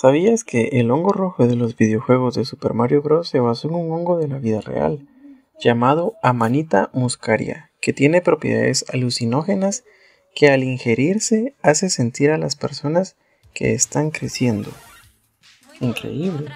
¿Sabías que el hongo rojo de los videojuegos de Super Mario Bros. se basó en un hongo de la vida real, llamado Amanita muscaria, que tiene propiedades alucinógenas que al ingerirse hace sentir a las personas que están creciendo? Increíble.